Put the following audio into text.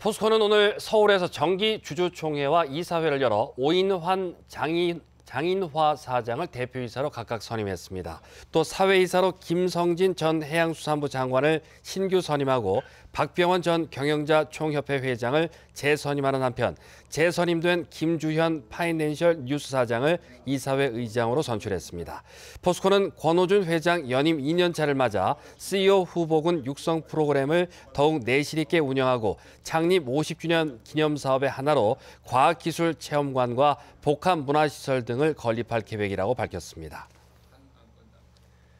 포스코는 오늘 서울에서 정기 주주총회와 이사회를 열어 오인환 장인, 장인화 사장을 대표이사로 각각 선임했습니다. 또 사회이사로 김성진 전 해양수산부 장관을 신규 선임하고 박병원 전 경영자 총협회 회장을 재선임하는 한편 재선임된 김주현 파이낸셜 뉴스 사장을 이사회 의장으로 선출했습니다. 포스코는 권호준 회장 연임 2년차를 맞아 CEO 후보군 육성 프로그램을 더욱 내실 있게 운영하고 창립 50주년 기념 사업의 하나로 과학기술 체험관과 복합문화시설 등 공을 건립할 계획이라고 밝혔습니다.